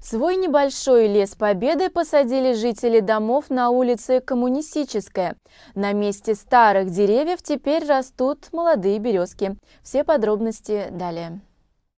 Свой небольшой лес Победы посадили жители домов на улице Коммунистическая. На месте старых деревьев теперь растут молодые березки. Все подробности далее.